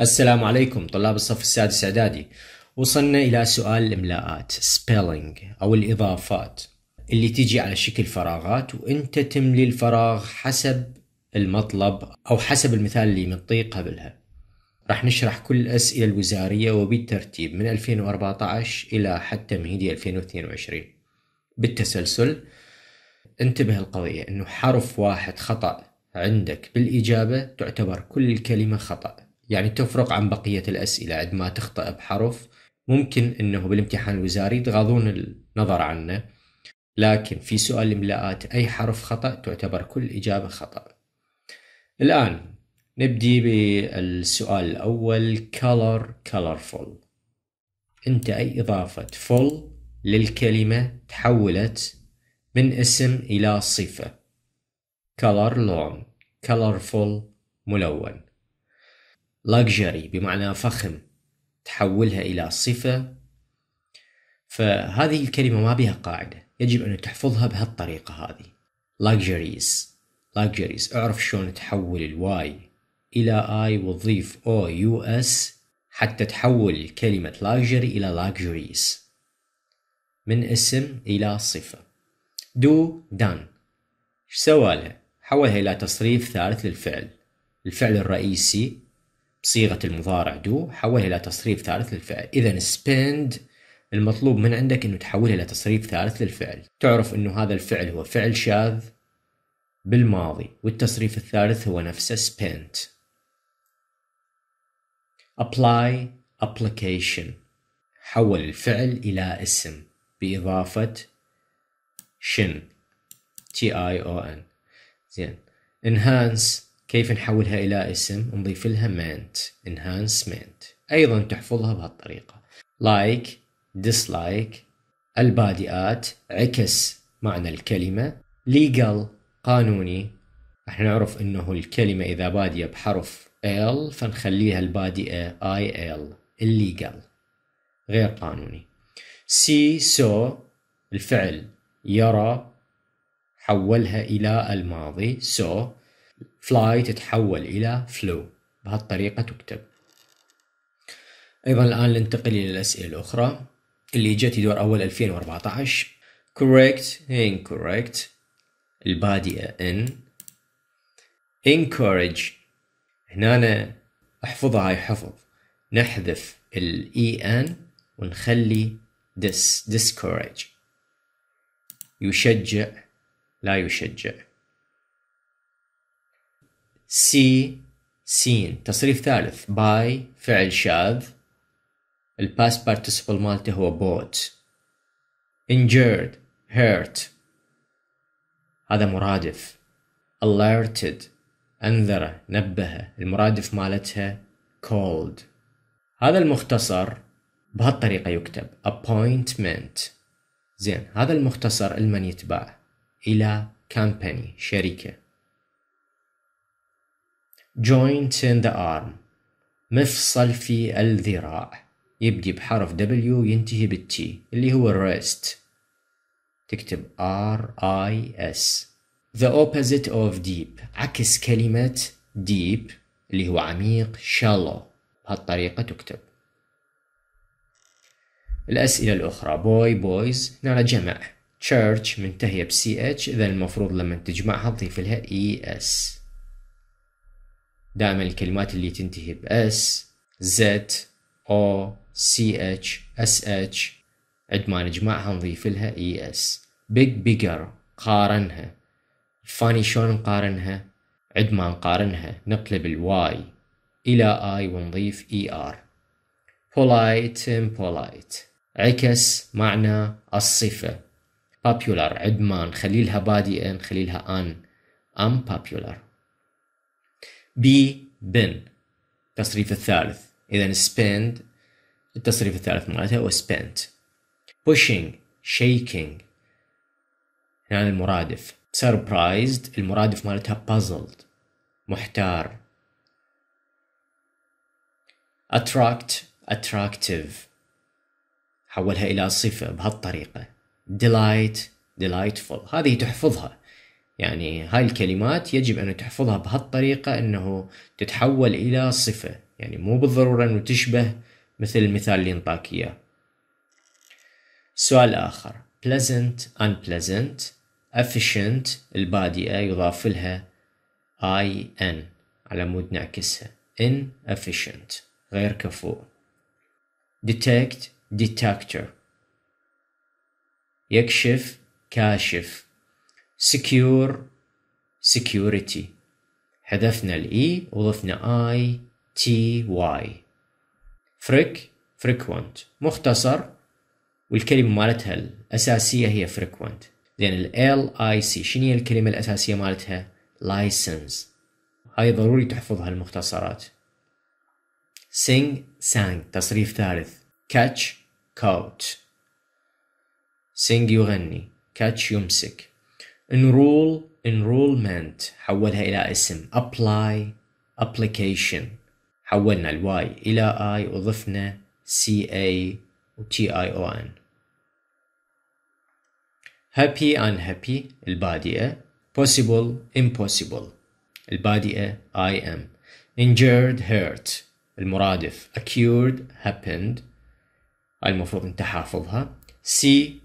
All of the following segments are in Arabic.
السلام عليكم طلاب الصف السادس اعدادي وصلنا الى سؤال الاملاءات spelling او الاضافات اللي تيجي على شكل فراغات وانت تملي الفراغ حسب المطلب او حسب المثال اللي منطيق قبلها راح نشرح كل الاسئله الوزاريه وبالترتيب من 2014 الى حتى مهدي 2022 بالتسلسل انتبه القضيه انه حرف واحد خطا عندك بالاجابه تعتبر كل كلمه خطأ يعني تفرق عن بقية الأسئلة عندما تخطأ بحرف ممكن أنه بالامتحان الوزاري تغاضون النظر عنه لكن في سؤال الإملاءات أي حرف خطأ تعتبر كل إجابة خطأ الآن نبدي بالسؤال الأول color colorful أنت أي إضافة full للكلمة تحولت من اسم إلى صفة color long colorful ملون luxury بمعنى فخم تحولها إلى صفة فهذه الكلمة ما بها قاعدة يجب أن تحفظها بهالطريقة هذه luxuries luxuries اعرف شلون تحول الواي إلى آي وتضيف أو يو أس حتى تحول كلمة luxury إلى luxuries من اسم إلى صفة دو دان سوالها حولها إلى تصريف ثالث للفعل الفعل الرئيسي بصيغة المضارع دو حولها إلى تصريف ثالث للفعل إذا spend المطلوب من عندك أنه تحولها إلى تصريف ثالث للفعل تعرف أنه هذا الفعل هو فعل شاذ بالماضي والتصريف الثالث هو نفسه spent apply application حول الفعل إلى اسم بإضافة شن تي اي او ان زين enhance كيف نحولها إلى اسم نضيف لها meant enhancement أيضا تحفظها بهالطريقة like dislike البادئات عكس معنى الكلمة legal قانوني احنا نعرف انه الكلمة اذا بادية بحرف L فنخليها البادئة IL illegal غير قانوني سي سو الفعل يرى حولها إلى الماضي so, fly تتحول إلى flow بهالطريقة تكتب أيضا الآن ننتقل إلى الأسئلة الأخرى اللي جت دور أول 2014 correct incorrect البادئة in encourage هنا أنا احفظها هاي حفظ نحذف ال en ونخلي dis discourage يشجع لا يشجع سي سين تصريف ثالث باي فعل شاذ الباس بارتيسيبل مالته هو بوت injured hurt هذا مرادف alerted أنذره نبهه المرادف مالتها called هذا المختصر بهالطريقة يكتب appointment زين هذا المختصر لمن يتبع إلى company شركة joint in the arm مفصل في الذراع يبدي بحرف W ينتهي بالT اللي هو rest تكتب R I S the opposite of deep عكس كلمة deep اللي هو عميق shallow بهالطريقة تكتب الأسئلة الأخرى boy boys هنا جمع church منتهية ب CH إذا المفروض لما تجمعها تضيف لها ES دائما الكلمات اللي تنتهي ب اس زد أو سي اتش اس اتش ما نجمعها نضيف لها اي اس بيج بيجر قارنها فاني شلون نقارنها ما نقارنها نقلب الواي إلى اي ونضيف اي e ار polite impolite عكس معنى الصفة popular ما نخلي لها بادئة نخلي لها an unpopular بي بن التصريف الثالث إذا spend التصريف الثالث مالتها هو spent pushing shaking هنا يعني المرادف surprised المرادف مالتها puzzled محتار attract attractive حولها إلى صفة بهالطريقة delight delightful هذه تحفظها يعني هاي الكلمات يجب أن تحفظها بهالطريقة أنه تتحول إلى صفة يعني مو بالضرورة أنه تشبه مثل المثال اللي انطاك إياه سؤال آخر pleasant unpleasant efficient البادئة يضاف لها N على مود نعكسها inefficient غير كفوء detect detector يكشف كاشف سكيور سكيورتي حذفنا الاي e وضفنا اي تي واي فريك فريكونت مختصر والكلمة مالتها الأساسية هي frequent لأن ال LIC شنو هي الكلمة الأساسية مالتها license هاي ضروري تحفظها المختصرات sing sang تصريف ثالث catch caught sing يغني catch يمسك enroll enrollment حولها إلى اسم apply application حولنا الواي إلى I وضفنا CA و TION happy unhappy البادئة possible impossible البادئة I am injured hurt المرادف occurred happened المفروض انت حافظها see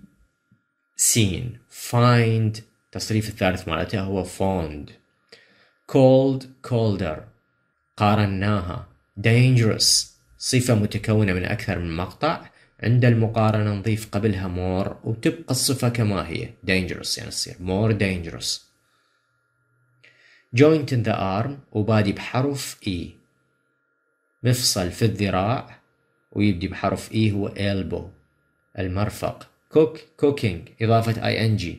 seen find التصريف الثالث مالتها هو فوند كولد كولدر قارناها dangerous صفة متكونة من أكثر من مقطع عند المقارنة نضيف قبلها more وتبقى الصفة كما هي dangerous يعني تصير more dangerous joint in the arm وبادي بحرف E مفصل في الذراع ويبدي بحرف E هو elbow المرفق cook cooking إضافة ing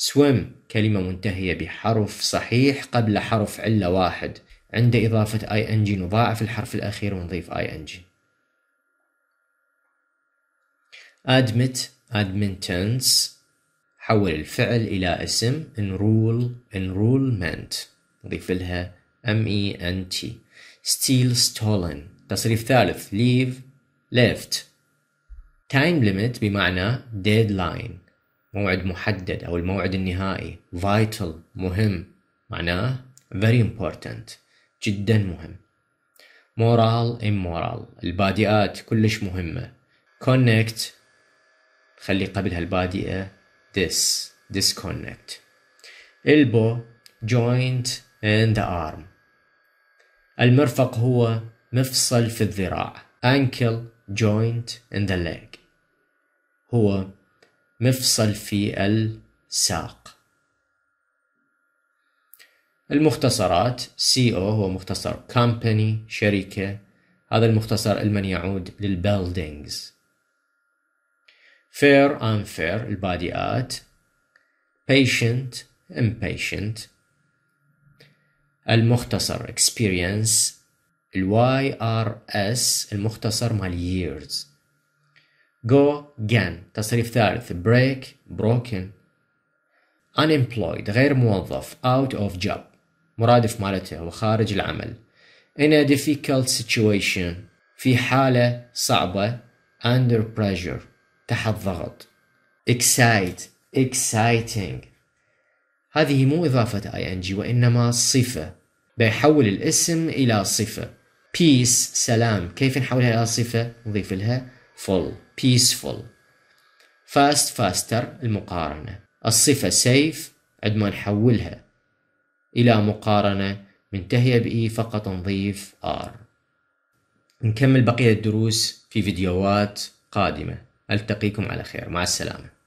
سويم كلمة منتهية بحرف صحيح قبل حرف علة واحد عند إضافة اي ان جي نضاعف الحرف الأخير ونضيف اي ان جي admit admittance حول الفعل إلى اسم enroll enrollment نضيف لها m e n t steal stolen تصريف ثالث leave left time limit بمعنى deadline موعد محدد أو الموعد النهائي vital مهم معناه very important جدا مهم moral immoral البادئات كلش مهمة connect خلي قبلها البادئة this disconnect elbow joint in the arm المرفق هو مفصل في الذراع ankle joint in the leg هو مفصل في الساق المختصرات سي او هو مختصر كامباني شركة هذا المختصر المن يعود للبيلدينجز fair unfair البادئات patient impatient المختصر experience الواي ار اس المختصر مال years go again تصريف ثالث break broken unemployed غير موظف out of job مرادف مالته وخارج العمل in a difficult situation في حالة صعبة under pressure تحت ضغط excite exciting هذه مو إضافة ing وإنما صفة بيحول الاسم إلى صفة peace سلام كيف نحولها إلى صفة نضيف لها full peaceful fast faster المقارنة الصفة safe عندما نحولها إلى مقارنة منتهية بإي فقط نضيف R نكمل بقية الدروس في فيديوهات قادمة ألتقيكم على خير مع السلامة